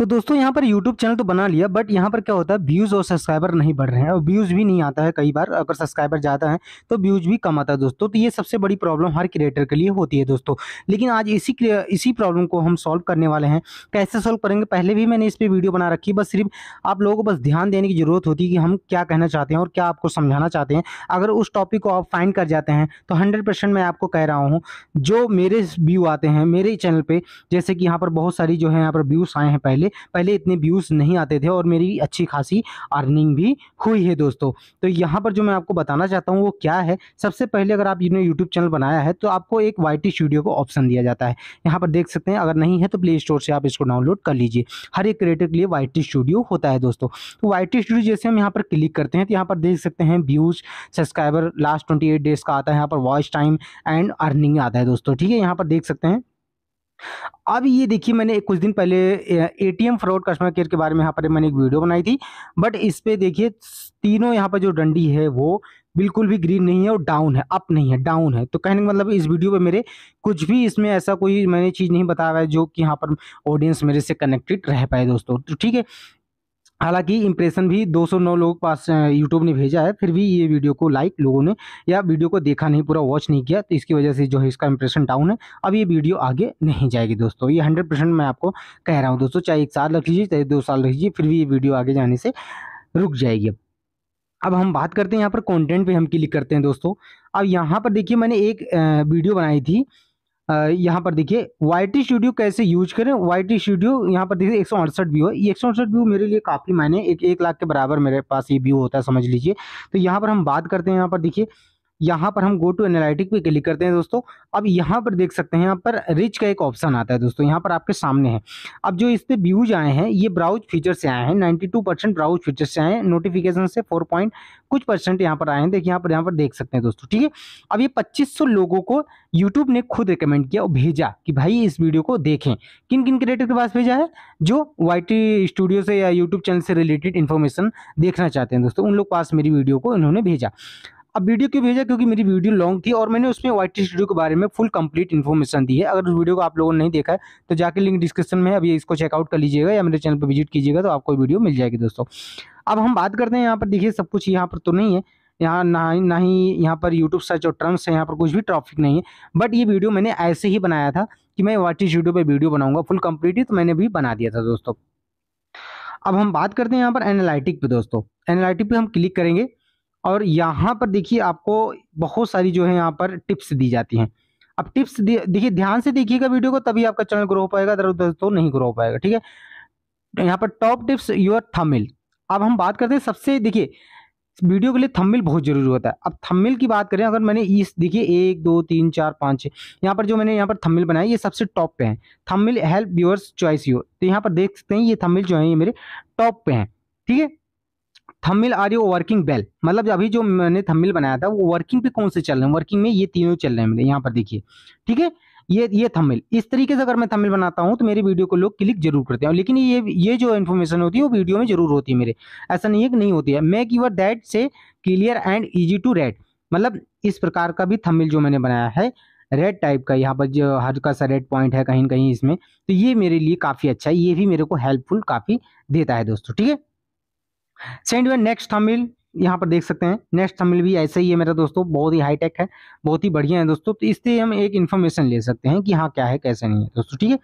तो दोस्तों यहाँ पर यूट्यूब चैनल तो बना लिया बट यहाँ पर क्या होता है व्यूज़ और सब्सक्राइबर नहीं बढ़ रहे हैं और व्यूज़ भी नहीं आता है कई बार अगर सब्सक्राइबर ज़्यादा है तो व्यूज़ भी कम आता है दोस्तों तो ये सबसे बड़ी प्रॉब्लम हर क्रिएटर के लिए होती है दोस्तों लेकिन आज इसी इसी प्रॉब्लम को हम सॉल्व करने वाले हैं कैसे सॉल्व करेंगे पहले भी मैंने इस पर वीडियो बना रखी बस सिर्फ आप लोगों को बस ध्यान देने की ज़रूरत होती है कि हम क्या कहना चाहते हैं और क्या आपको समझाना चाहते हैं अगर उस टॉपिक को आप फाइंड कर जाते हैं तो हंड्रेड मैं आपको कह रहा हूँ जो मेरे व्यू आते हैं मेरे चैनल पर जैसे कि यहाँ पर बहुत सारी जो है यहाँ पर व्यूज़ आए हैं पहले पहले इतने व्यूज़ नहीं आते थे और मेरी अच्छी खासी अर्निंग भी हुई है दोस्तों तो यहाँ पर जो मैं आपको बताना चाहता हूँ वो क्या है सबसे पहले अगर आप यूट्यूब चैनल बनाया है तो आपको एक वाई स्टूडियो को ऑप्शन दिया जाता है यहाँ पर देख सकते हैं अगर नहीं है तो प्ले स्टोर से आप इसको डाउनलोड कर लीजिए हर एक क्रिएटर के लिए वाई स्टूडियो होता है दोस्तों तो वाई स्टूडियो जैसे हम यहाँ पर क्लिक करते हैं तो यहाँ पर देख सकते हैं views subscriber last twenty days का आता है यहाँ पर वॉइस टाइम एंड अर्निंग आता है दोस्तों ठीक है यहाँ पर देख सकते हैं अब ये देखिए मैंने कुछ दिन पहले एटीएम फ्रॉड कस्टमर केयर के बारे में यहाँ पर मैंने एक वीडियो बनाई थी बट इस पर देखिए तीनों यहाँ पर जो डंडी है वो बिल्कुल भी ग्रीन नहीं है और डाउन है अप नहीं है डाउन है तो कहने का मतलब इस वीडियो पे मेरे कुछ भी इसमें ऐसा कोई मैंने चीज़ नहीं बताया है जो कि यहाँ पर ऑडियंस मेरे से कनेक्टेड रह पाए दोस्तों तो ठीक है हालांकि इंप्रेशन भी 209 लोग पास यूट्यूब ने भेजा है फिर भी ये वीडियो को लाइक लोगों ने या वीडियो को देखा नहीं पूरा वॉच नहीं किया तो इसकी वजह से जो है इसका इंप्रेशन डाउन है अब ये वीडियो आगे नहीं जाएगी दोस्तों ये हंड्रेड परसेंट मैं आपको कह रहा हूँ दोस्तों चाहे एक साल रख लीजिए चाहे दो साल रख लीजिए फिर भी ये वीडियो आगे जाने से रुक जाएगी अब अब हम बात करते हैं यहाँ पर कॉन्टेंट पर हम क्लिक करते हैं दोस्तों अब यहाँ पर देखिए मैंने एक वीडियो बनाई थी यहाँ पर देखिए वाई टी स्टूडियो कैसे यूज करें वाई टी स्टूडियो यहाँ पर देखिए एक सौ अड़सठ व्यू है ये एक सौ अड़सठ व्यू मेरे लिए काफ़ी मायने एक एक लाख के बराबर मेरे पास ये व्यू होता है समझ लीजिए तो यहाँ पर हम बात करते हैं यहाँ पर देखिए यहाँ पर हम गो टू एनालिटिक पे क्लिक करते हैं दोस्तों अब यहाँ पर देख सकते हैं यहाँ पर रिच का एक ऑप्शन आता है दोस्तों यहाँ पर आपके सामने है अब जो इस पर व्यूज आए हैं ये ब्राउज फीचर से आए हैं ninety two percent browse feature से आए हैं नोटिफिकेशन से फोर पॉइंट कुछ परसेंट यहाँ पर आए हैं देखिए यहाँ पर यहाँ पर देख सकते हैं दोस्तों ठीक है अब ये पच्चीस सौ लोगों को यूट्यूब ने खुद रिकमेंड किया और भेजा कि भाई इस वीडियो को देखें किन किन क्रिएटर के पास भेजा है जो वाई स्टूडियो से या यूट्यूब चैनल से रिलेटेड इन्फॉर्मेशन देखना चाहते हैं दोस्तों उन लोग पास मेरी वीडियो को इन्होंने भेजा अब वीडियो क्यों भेजा क्योंकि मेरी वीडियो लॉन्ग थी और मैंने उसमें वाइट स्टूडियो के बारे में फुल कंप्लीट इन्फॉर्मेशन दी है अगर उस वीडियो को आप लोगों ने नहीं देखा है तो जाके लिंक डिस्क्रिप्शन में अभी इसको चेकआउट कर लीजिएगा या मेरे चैनल पर विजिट कीजिएगा तो आपको वीडियो मिल जाएगी दोस्तों अब हम बात करते हैं यहाँ पर देखिए सब कुछ यहाँ पर तो नहीं है यहाँ ना ही ना ही यहाँ पर यूट्यूब सर्च और टर्म्स है यहाँ पर कुछ भी ट्रॉफिक नहीं है बट ये वीडियो मैंने ऐसे ही बनाया था कि मैं वाटी स्टूडियो पर वीडियो बनाऊंगा फुल कम्प्लीट ही तो मैंने भी बना दिया था दोस्तों अब हम बात करते हैं यहाँ पर एनालिटिक पे दोस्तों एनालिटिक पे हम क्लिक करेंगे और यहाँ पर देखिए आपको बहुत सारी जो है यहाँ पर टिप्स दी जाती हैं अब टिप्स देखिए ध्यान से देखिएगा वीडियो को तभी आपका चैनल ग्रो हो पाएगा दर उधर तो नहीं ग्रो हो पाएगा ठीक है यहाँ पर टॉप टिप्स योर थमिल अब हम बात करते हैं सबसे देखिए वीडियो के लिए थंबनेल बहुत जरूरी होता है अब थंबनेल की बात करें अगर मैंने इस देखिए एक दो तीन चार पाँच छः यहाँ पर जो मैंने यहाँ पर थंबनेल बनाया ये सबसे टॉप पे है thumbnail help viewers choice you तो यहाँ पर देख सकते हैं ये थंबनेल जो है ये मेरे टॉप पे हैं ठीक है thumbnail are you working well मतलब अभी जो मैंने थम्मिल बनाया था वो वर्किंग पे कौन से चल रहे हैं वर्किंग में ये तीनों चल रहे हैं मेरे यहाँ पर देखिए ठीक है ये ये थम्मिल इस तरीके से अगर मैं थम्मिल बनाता हूँ तो मेरी वीडियो को लोग क्लिक जरूर करते हैं लेकिन ये ये जो इन्फॉर्मेशन होती है वो वीडियो में जरूर होती है मेरे ऐसा नहीं है कि नहीं होती है मेक यूर दैट से clear and easy to read मतलब इस प्रकार का भी थम्मिल जो मैंने बनाया है रेड टाइप का यहाँ पर जो का सा रेड पॉइंट है कहीं कहीं इसमें तो ये मेरे लिए काफ़ी अच्छा है ये भी मेरे को हेल्पफुल काफ़ी देता है दोस्तों ठीक है सेंड हुआ नेक्स्ट थमिल यहाँ पर देख सकते हैं नेक्स्ट थमिल भी ऐसा ही है मेरा दोस्तों बहुत ही हाईटेक है बहुत ही बढ़िया है दोस्तों तो इससे हम एक इन्फॉर्मेशन ले सकते हैं कि हाँ क्या है कैसे नहीं है दोस्तों ठीक है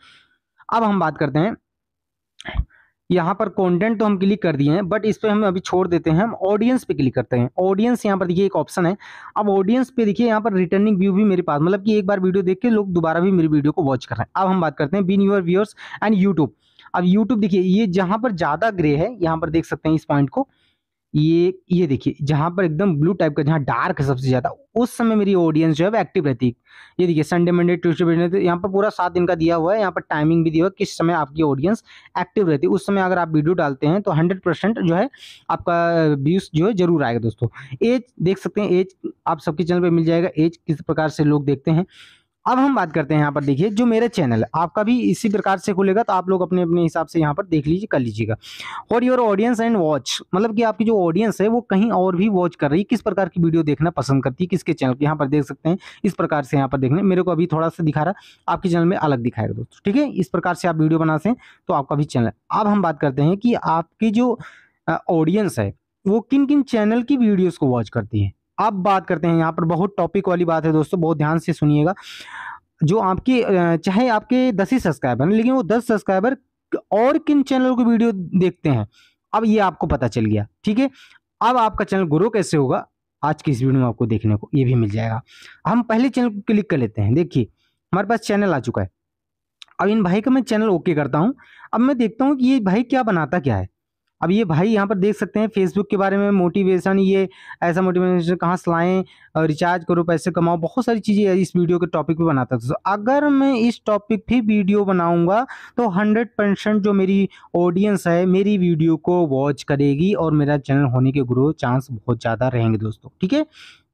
अब हम बात करते हैं यहाँ पर कंटेंट तो हम क्लिक कर दिए हैं बट इस पर हम अभी छोड़ देते हैं हम ऑडियंस पे क्लिक करते हैं ऑडियंस यहाँ पर देखिए एक ऑप्शन है अब ऑडियंस पे देखिए यहाँ पर रिटर्निंग व्यू भी मेरे पास मतलब कि एक बार वीडियो देख के लोग दोबारा भी मेरी वीडियो को वॉच कर रहे हैं अब हम बात करते हैं been your viewers and YouTube अब यूट्यूब देखिए ये जहां पर ज़्यादा ग्रे है यहाँ पर देख सकते हैं इस पॉइंट को ये ये देखिए जहां पर एकदम ब्लू टाइप का जहाँ डार्क है सबसे ज़्यादा उस समय मेरी ऑडियंस जो है वो एक्टिव रहती है ये देखिए संडे मंडे ट्यूजडे यहाँ पर पूरा सात दिन का दिया हुआ है यहाँ पर टाइमिंग भी दिया हुआ है किस समय आपकी ऑडियंस एक्टिव रहती है उस समय अगर आप वीडियो डालते हैं तो हंड्रेड परसेंट जो है आपका व्यूज़ जो है जरूर आएगा दोस्तों एज देख सकते हैं एज आप सबके चैनल पर मिल जाएगा एज किस प्रकार से लोग देखते हैं अब हम बात करते हैं यहाँ पर देखिए जो मेरे चैनल है आपका भी इसी प्रकार से खुलेगा तो आप लोग अपने अपने हिसाब से यहाँ पर देख लीजिए कर लीजिएगा और योर ऑडियंस एंड वॉच मतलब कि आपकी जो ऑडियंस है वो कहीं और भी वॉच कर रही है किस प्रकार की वीडियो देखना पसंद करती है किसके चैनल यहाँ पर देख सकते हैं इस प्रकार से यहाँ पर देखने मेरे को अभी थोड़ा सा दिखा रहा आपके चैनल में अलग दिखाएगा दोस्तों ठीक है इस प्रकार से आप वीडियो बना सें तो आपका भी चैनल अब हम बात करते हैं कि आपकी जो ऑडियंस है वो किन किन चैनल की वीडियोज़ को वॉच करती है अब बात करते हैं यहाँ पर बहुत टॉपिक वाली बात है दोस्तों बहुत ध्यान से सुनिएगा जो आपकी चाहे आपके दस ही सब्सक्राइबर लेकिन वो दस सब्सक्राइबर और किन चैनल की वीडियो देखते हैं अब ये आपको पता चल गया ठीक है अब आपका चैनल ग्रो कैसे होगा आज की इस वीडियो में आपको देखने को ये भी मिल जाएगा हम पहले चैनल को क्लिक कर लेते हैं देखिए हमारे पास चैनल आ चुका है अब इन भाई का मैं चैनल ओके करता हूँ अब मैं देखता हूँ कि ये भाई क्या बनाता क्या है अब ये भाई यहाँ पर देख सकते हैं फेसबुक के बारे में मोटिवेशन ये ऐसा मोटिवेशन कहाँ से लाएँ रिचार्ज करो पैसे कमाओ बहुत सारी चीज़ें इस वीडियो के टॉपिक पे बनाता था तो अगर मैं इस टॉपिक पे वीडियो बनाऊंगा तो हंड्रेड परसेंट जो मेरी ऑडियंस है मेरी वीडियो को वॉच करेगी और मेरा चैनल होने के ग्रो चांस बहुत ज़्यादा रहेंगे दोस्तों ठीक है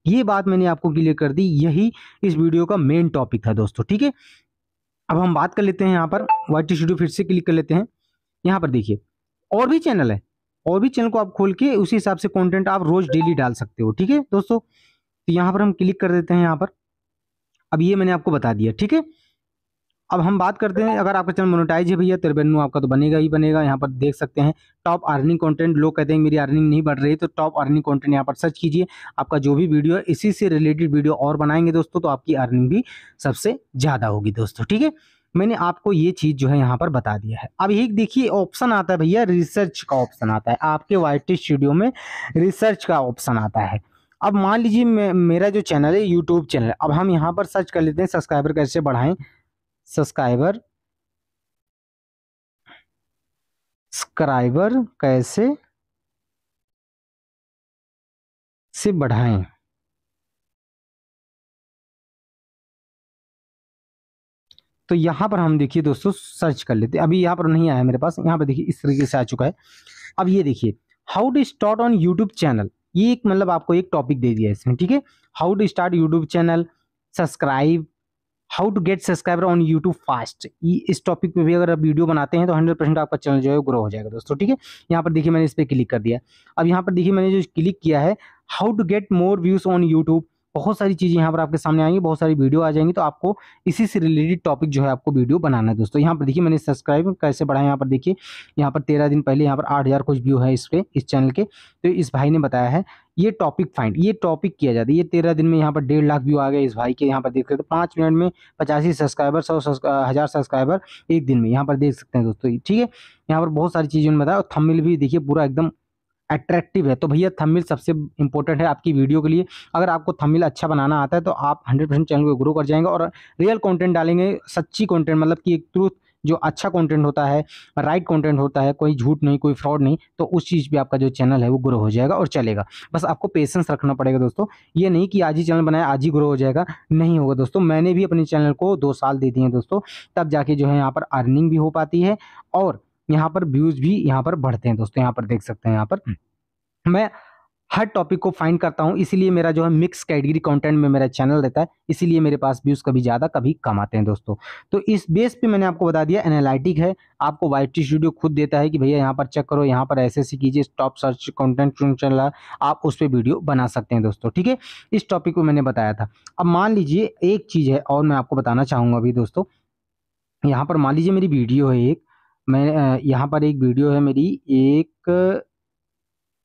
ये बात मैंने आपको क्लियर कर दी यही इस वीडियो का मेन टॉपिक था दोस्तों ठीक है अब हम बात कर लेते हैं यहाँ पर वाइट स्टूडियो फिर से क्लिक कर लेते हैं यहाँ पर देखिए और भी चैनल है और भी चैनल को आप खोल के उसी हिसाब से कंटेंट आप रोज डेली डाल सकते हो ठीक है दोस्तों तो यहाँ पर हम क्लिक कर देते हैं यहाँ पर अब ये मैंने आपको बता दिया ठीक है अब हम बात करते हैं अगर आपका चैनल मोनेटाइज है भैया तो रेवेन्यू आपका तो बनेगा ही बनेगा यहाँ पर देख सकते हैं टॉप अर्निंग कंटेंट लोग कहते हैं मेरी अर्निंग नहीं बढ़ रही तो टॉप अर्निंग कंटेंट यहाँ पर सर्च कीजिए आपका जो भी वीडियो है इसी से रिलेटेड वीडियो और बनाएंगे दोस्तों तो आपकी अर्निंग भी सबसे ज़्यादा होगी दोस्तों ठीक है मैंने आपको ये चीज़ जो है यहाँ पर बता दिया है अब एक देखिए ऑप्शन आता है भैया रिसर्च का ऑप्शन आता है आपके वाइट स्टूडियो में रिसर्च का ऑप्शन आता है अब मान लीजिए मेरा जो चैनल है यूट्यूब चैनल अब हम यहाँ पर सर्च कर लेते हैं सब्सक्राइबर कैसे बढ़ाएं सब्सक्राइबर सब्सक्राइबर कैसे से बढ़ाएं तो यहाँ पर हम देखिए दोस्तों सर्च कर लेते हैं अभी यहाँ पर नहीं आया मेरे पास यहाँ पर देखिए इस तरीके से आ चुका है अब ये देखिए how to start on YouTube channel ये एक मतलब आपको एक टॉपिक दे दिया इसमें ठीक है how to start YouTube channel subscribe how to get subscriber on YouTube fast इस टॉपिक पे भी अगर आप वीडियो बनाते हैं तो हंड्रेड परसेंट आपका चैनल जो है ग्रो हो जाएगा दोस्तों ठीक है यहाँ पर देखिए मैंने इस पर क्लिक कर दिया अब यहाँ पर देखिए मैंने जो क्लिक किया है how to get more views on YouTube बहुत सारी चीज़ें यहाँ पर आपके सामने आएंगी बहुत सारी वीडियो आ जाएंगी तो आपको इसी से रिलेटेड टॉपिक जो है आपको वीडियो बनाना है दोस्तों यहाँ पर देखिए मैंने सब्सक्राइब कैसे बढ़ाया यहाँ पर देखिए यहाँ पर तेरह दिन पहले यहाँ पर आठ हज़ार कुछ व्यू है इस पर इस चैनल के तो इस भाई ने बताया है ये टॉपिक फाइंड ये टॉपिक किया जाता है ये तेरह दिन में यहाँ पर डेढ़ लाख व्यू आ गए इस भाई के यहाँ पर देख सकते हैं पाँच मिनट में पचासी सब्सक्राइबर सौ हज़ार सब्सक्राइबर एक दिन में यहाँ पर देख सकते हैं दोस्तों ठीक है यहाँ पर बहुत सारी चीज़ें बताया और थमिल भी देखिए पूरा एकदम अट्रैक्टिव है तो भैया थंबनेल सबसे इंपॉर्टेंट है आपकी वीडियो के लिए अगर आपको थंबनेल अच्छा बनाना आता है तो आप हंड्रेड परसेंट चैनल को ग्रो कर जाएंगे और रियल कॉन्टेंट डालेंगे सच्ची कॉन्टेंट मतलब कि एक ट्रूथ जो अच्छा कंटेंट होता है राइट कंटेंट होता है कोई झूठ नहीं कोई फ्रॉड नहीं तो उस चीज़ पे आपका जो चैनल है वो ग्रो हो जाएगा और चलेगा बस आपको पेशेंस रखना पड़ेगा दोस्तों ये नहीं कि आज ही चैनल बनाया आज ही ग्रो हो जाएगा नहीं होगा दोस्तों मैंने भी अपने चैनल को दो साल दे दिए हैं दोस्तों तब जाके जो है यहाँ पर अर्निंग भी हो पाती है और यहाँ पर व्यूज भी यहाँ पर बढ़ते हैं दोस्तों यहाँ पर देख सकते हैं यहाँ पर हम्म। मैं हर टॉपिक को फाइंड करता हूँ इसीलिए मेरा जो है मिक्स कैटेगरी कंटेंट में मेरा चैनल रहता है इसीलिए मेरे पास व्यूज़ कभी ज़्यादा कभी कम आते हैं दोस्तों तो इस बेस पे मैंने आपको बता दिया एनालिटिक है आपको टी स्टूडियो खुद देता है कि भैया यहाँ पर चेक करो यहाँ पर ऐसे ऐसे कीजिए टॉप सर्च कॉन्टेंट चल रहा आप उस पर वीडियो बना सकते हैं दोस्तों ठीक है इस टॉपिक को मैंने बताया था अब मान लीजिए एक चीज़ है और मैं आपको बताना चाहूँगा अभी दोस्तों यहाँ पर मान लीजिए मेरी वीडियो है एक मैं यहाँ पर एक वीडियो है मेरी एक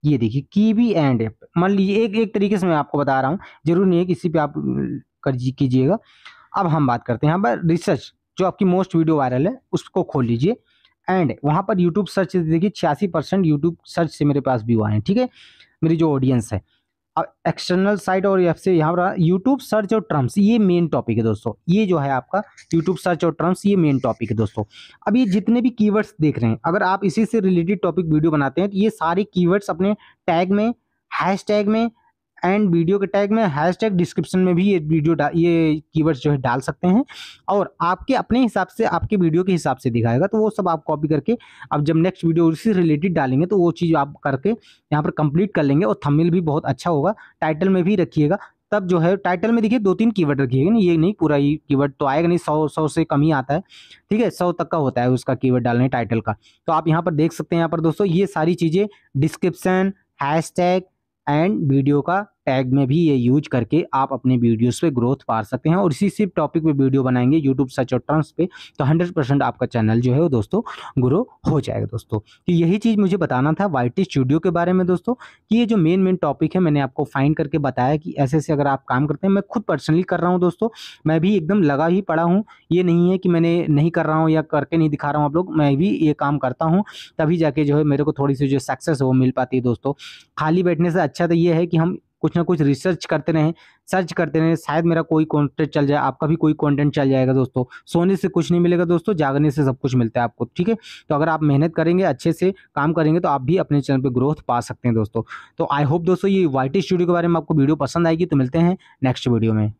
ये देखिए की बी एंड एप मान लीजिए एक एक तरीके से मैं आपको बता रहा हूँ जरूरी नहीं है किसी पे आप कर कीजिएगा अब हम बात करते हैं यहाँ पर रिसर्च जो आपकी मोस्ट वीडियो वायरल है उसको खोल लीजिए एंड वहाँ पर यूट्यूब सर्च देखिए छियासी परसेंट यूट्यूब सर्च से मेरे पास व्यू आए हैं ठीक है मेरी जो ऑडियंस है अब एक्सटर्नल साइट और एफ से यहाँ पर यूट्यूब सर्च और टर्म्स ये मेन टॉपिक है दोस्तों ये जो है आपका यूट्यूब सर्च और टर्म्स ये मेन टॉपिक है दोस्तों अब ये जितने भी कीवर्ड्स देख रहे हैं अगर आप इसी से रिलेटेड टॉपिक वीडियो बनाते हैं तो ये सारे कीवर्ड्स अपने टैग में हैश टैग में एंड वीडियो के टैग में हैश टैग डिस्क्रिप्शन में भी ये वीडियो ये कीवर्ड्स जो है डाल सकते हैं और आपके अपने हिसाब से आपके वीडियो के हिसाब से दिखाएगा तो वो सब आप कॉपी करके अब जब नेक्स्ट वीडियो उसी रिलेटेड डालेंगे तो वो चीज़ आप करके यहाँ पर कंप्लीट कर लेंगे और थमिल भी बहुत अच्छा होगा टाइटल में भी रखिएगा तब जो है टाइटल में देखिए दो तीन कीवर्ड रखिएगा ना ये नहीं पूरा ही कीवर्ड तो आएगा नहीं सौ सौ से कम ही आता है ठीक है सौ तक का होता है उसका कीवर्ड डालने टाइटल का तो आप यहाँ पर देख सकते हैं यहाँ पर दोस्तों ये सारी चीज़ें डिस्क्रिप्शन हैशटैग एंड वीडियो का टैग में भी ये यूज करके आप अपने वीडियोस पे ग्रोथ पा सकते हैं और इसी सिर्फ टॉपिक पे वीडियो बनाएंगे यूट्यूब सर्च और ट्रंस पे तो 100 परसेंट आपका चैनल जो है वो दोस्तों ग्रो हो जाएगा दोस्तों तो यही चीज़ मुझे बताना था वाई स्टूडियो के बारे में दोस्तों कि ये जो मेन मेन टॉपिक है मैंने आपको फाइंड करके बताया कि ऐसे ऐसे अगर आप काम करते हैं मैं खुद पर्सनली कर रहा हूँ दोस्तों मैं भी एकदम लगा ही पड़ा हूँ ये नहीं है कि मैंने नहीं कर रहा हूँ या करके नहीं दिखा रहा हूँ आप लोग मैं भी ये काम करता हूँ तभी जाके जो है मेरे को थोड़ी सी जो सक्सेस है वो मिल पाती है दोस्तों खाली बैठने से अच्छा तो ये है कि हम कुछ ना कुछ रिसर्च करते रहें सर्च करते रहें शायद मेरा कोई कॉन्टेंट चल जाए आपका भी कोई कॉन्टेंट चल जाएगा दोस्तों सोने से कुछ नहीं मिलेगा दोस्तों जागने से सब कुछ मिलता है आपको ठीक है तो अगर आप मेहनत करेंगे अच्छे से काम करेंगे तो आप भी अपने चैनल पर ग्रोथ पा सकते हैं दोस्तों तो आई होप दोस्तों ये वाइटी स्टूडियो के बारे में आपको वीडियो पसंद आएगी तो मिलते हैं नेक्स्ट वीडियो में